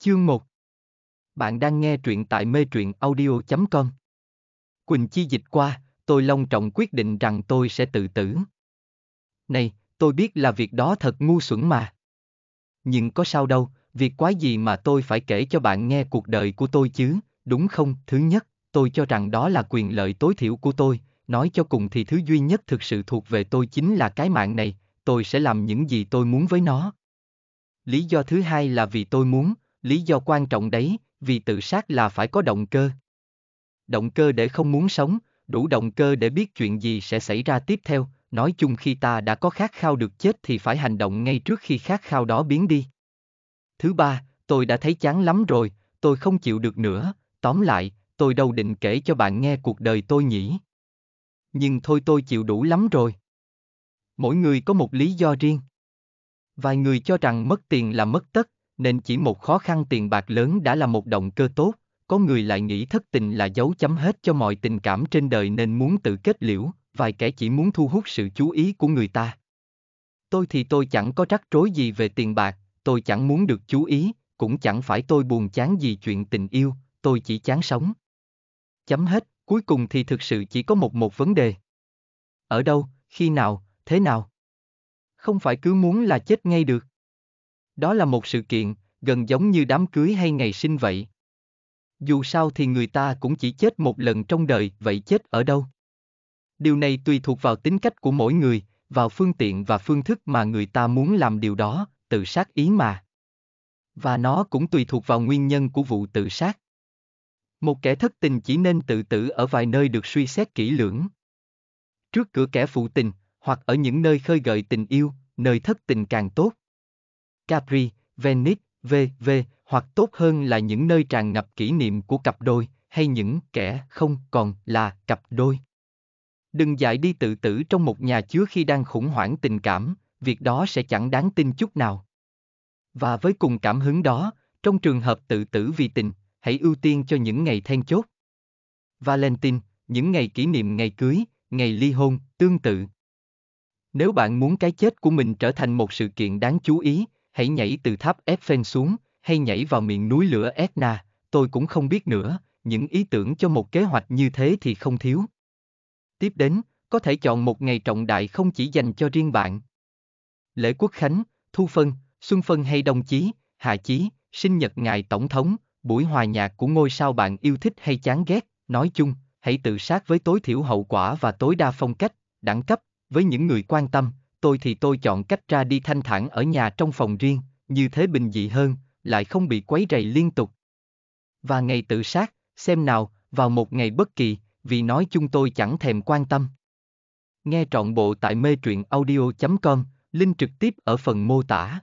Chương 1 Bạn đang nghe truyện tại mê truyện audio.com Quỳnh Chi dịch qua, tôi long trọng quyết định rằng tôi sẽ tự tử. Này, tôi biết là việc đó thật ngu xuẩn mà. Nhưng có sao đâu, việc quái gì mà tôi phải kể cho bạn nghe cuộc đời của tôi chứ, đúng không? Thứ nhất, tôi cho rằng đó là quyền lợi tối thiểu của tôi, nói cho cùng thì thứ duy nhất thực sự thuộc về tôi chính là cái mạng này, tôi sẽ làm những gì tôi muốn với nó. Lý do thứ hai là vì tôi muốn, lý do quan trọng đấy, vì tự sát là phải có động cơ. Động cơ để không muốn sống, đủ động cơ để biết chuyện gì sẽ xảy ra tiếp theo, nói chung khi ta đã có khát khao được chết thì phải hành động ngay trước khi khát khao đó biến đi. Thứ ba, tôi đã thấy chán lắm rồi, tôi không chịu được nữa, tóm lại, tôi đâu định kể cho bạn nghe cuộc đời tôi nhỉ. Nhưng thôi tôi chịu đủ lắm rồi. Mỗi người có một lý do riêng. Vài người cho rằng mất tiền là mất tất, nên chỉ một khó khăn tiền bạc lớn đã là một động cơ tốt, có người lại nghĩ thất tình là dấu chấm hết cho mọi tình cảm trên đời nên muốn tự kết liễu, vài kẻ chỉ muốn thu hút sự chú ý của người ta. Tôi thì tôi chẳng có rắc rối gì về tiền bạc, tôi chẳng muốn được chú ý, cũng chẳng phải tôi buồn chán gì chuyện tình yêu, tôi chỉ chán sống. Chấm hết, cuối cùng thì thực sự chỉ có một một vấn đề. Ở đâu, khi nào, thế nào? Không phải cứ muốn là chết ngay được. Đó là một sự kiện, gần giống như đám cưới hay ngày sinh vậy. Dù sao thì người ta cũng chỉ chết một lần trong đời, vậy chết ở đâu? Điều này tùy thuộc vào tính cách của mỗi người, vào phương tiện và phương thức mà người ta muốn làm điều đó, tự sát ý mà. Và nó cũng tùy thuộc vào nguyên nhân của vụ tự sát. Một kẻ thất tình chỉ nên tự tử ở vài nơi được suy xét kỹ lưỡng. Trước cửa kẻ phụ tình, hoặc ở những nơi khơi gợi tình yêu, nơi thất tình càng tốt. Capri, Venice, VV, hoặc tốt hơn là những nơi tràn ngập kỷ niệm của cặp đôi, hay những kẻ không còn là cặp đôi. Đừng dại đi tự tử trong một nhà chứa khi đang khủng hoảng tình cảm, việc đó sẽ chẳng đáng tin chút nào. Và với cùng cảm hứng đó, trong trường hợp tự tử vì tình, hãy ưu tiên cho những ngày then chốt. Valentine, những ngày kỷ niệm ngày cưới, ngày ly hôn, tương tự. Nếu bạn muốn cái chết của mình trở thành một sự kiện đáng chú ý, hãy nhảy từ tháp Eiffel xuống, hay nhảy vào miệng núi lửa Etna, tôi cũng không biết nữa, những ý tưởng cho một kế hoạch như thế thì không thiếu. Tiếp đến, có thể chọn một ngày trọng đại không chỉ dành cho riêng bạn. Lễ quốc khánh, thu phân, xuân phân hay đồng chí, hạ chí, sinh nhật ngài tổng thống, buổi hòa nhạc của ngôi sao bạn yêu thích hay chán ghét, nói chung, hãy tự sát với tối thiểu hậu quả và tối đa phong cách, đẳng cấp, với những người quan tâm, tôi thì tôi chọn cách ra đi thanh thản ở nhà trong phòng riêng, như thế bình dị hơn, lại không bị quấy rầy liên tục. Và ngày tự sát, xem nào, vào một ngày bất kỳ, vì nói chung tôi chẳng thèm quan tâm. Nghe trọn bộ tại mê truyện audio.com, link trực tiếp ở phần mô tả.